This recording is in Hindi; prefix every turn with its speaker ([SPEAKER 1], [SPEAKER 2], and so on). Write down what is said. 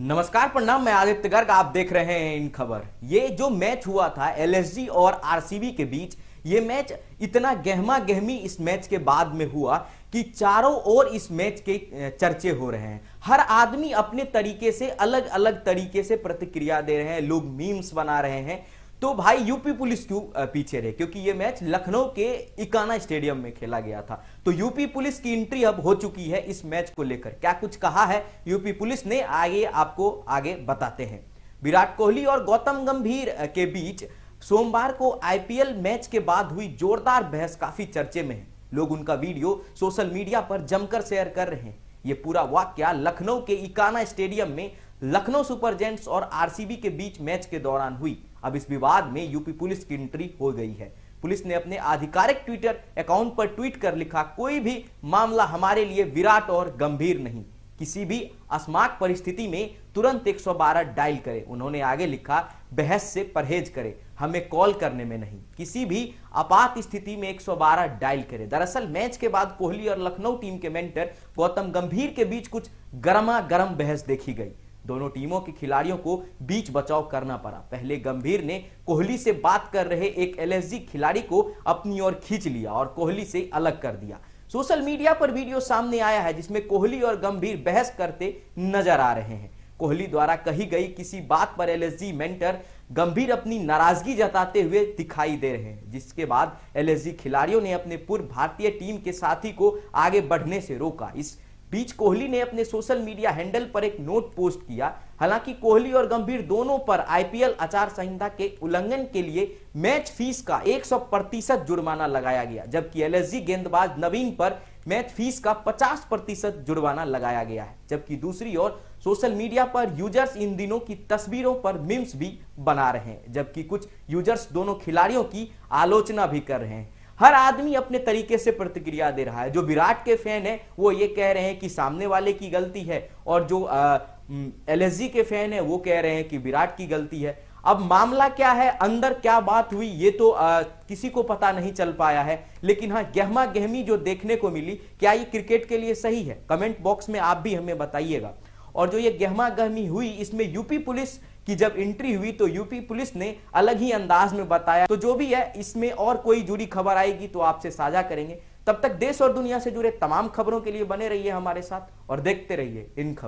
[SPEAKER 1] नमस्कार प्रणाम मैं आदित्य गर्ग आप देख रहे हैं इन खबर ये जो मैच हुआ था एलएसजी और आरसीबी के बीच ये मैच इतना गहमा गहमी इस मैच के बाद में हुआ कि चारों ओर इस मैच के चर्चे हो रहे हैं हर आदमी अपने तरीके से अलग अलग तरीके से प्रतिक्रिया दे रहे हैं लोग मीम्स बना रहे हैं तो भाई यूपी पुलिस क्यों पीछे रहे क्योंकि ये मैच लखनऊ के इकाना स्टेडियम में खेला गया था तो यूपी पुलिस की एंट्री अब हो चुकी है इस मैच को लेकर क्या कुछ कहा है यूपी पुलिस ने आगे आपको आगे बताते हैं विराट कोहली और गौतम गंभीर के बीच सोमवार को आईपीएल मैच के बाद हुई जोरदार बहस काफी चर्चे में है लोग उनका वीडियो सोशल मीडिया पर जमकर शेयर कर रहे हैं ये पूरा वाक्य लखनऊ के इकाना स्टेडियम में लखनऊ सुपर जेंट्स और आरसीबी के बीच मैच के दौरान हुई अब इस विवाद में यूपी पुलिस की एंट्री हो गई है पुलिस ने अपने आधिकारिक ट्विटर अकाउंट पर ट्वीट कर लिखा कोई भी मामला हमारे लिए विराट और गंभीर नहीं किसी भी अस्माक परिस्थिति में तुरंत 112 डायल करें उन्होंने आगे लिखा बहस से परहेज करें हमें कॉल करने में नहीं किसी भी आपात स्थिति में 112 डायल करें दरअसल मैच के बाद कोहली और लखनऊ टीम के मेंटर गौतम गंभीर के बीच कुछ गर्मा गर्म बहस देखी गई दोनों टीमों के खिलाड़ियों को बीच बचाव करना पड़ा पहले गंभीर ने कोहली से बात कर रहे एक एलएसजी खिलाड़ी को अपनी ओर खींच लिया और कोहली से अलग कर दिया सोशल मीडिया पर वीडियो सामने आया है जिसमें कोहली और गंभीर बहस करते नजर आ रहे हैं कोहली द्वारा कही गई किसी बात पर एलएसजी मेंटर गंभीर अपनी नाराजगी जताते हुए दिखाई दे रहे हैं जिसके बाद एलएसजी खिलाड़ियों ने अपने पूर्व भारतीय टीम के साथी को आगे बढ़ने से रोका इस बीच कोहली ने अपने सोशल मीडिया हैंडल पर एक नोट पोस्ट किया हालांकि कोहली और गंभीर दोनों पर आईपीएल आचार संहिता के उल्लंघन के लिए मैच फीस का 100 प्रतिशत जुर्माना लगाया गया जबकि एलएसजी गेंदबाज नवीन पर मैच फीस का 50 प्रतिशत जुर्माना लगाया गया है जबकि दूसरी ओर सोशल मीडिया पर यूजर्स इन दिनों की तस्वीरों पर मिम्स भी बना रहे हैं जबकि कुछ यूजर्स दोनों खिलाड़ियों की आलोचना भी कर रहे हैं हर आदमी अपने तरीके से प्रतिक्रिया दे रहा है जो विराट के फैन है वो ये कह रहे हैं कि सामने वाले की गलती है और जो एल के फैन है वो कह रहे हैं कि विराट की गलती है अब मामला क्या है अंदर क्या बात हुई ये तो आ, किसी को पता नहीं चल पाया है लेकिन हाँ गहमा गहमी जो देखने को मिली क्या ये क्रिकेट के लिए सही है कमेंट बॉक्स में आप भी हमें बताइएगा और जो ये गहमा गहमी हुई इसमें यूपी पुलिस कि जब एंट्री हुई तो यूपी पुलिस ने अलग ही अंदाज में बताया तो जो भी है इसमें और कोई जुड़ी खबर आएगी तो आपसे साझा करेंगे तब तक देश और दुनिया से जुड़े तमाम खबरों के लिए बने रहिए हमारे साथ और देखते रहिए इन खबर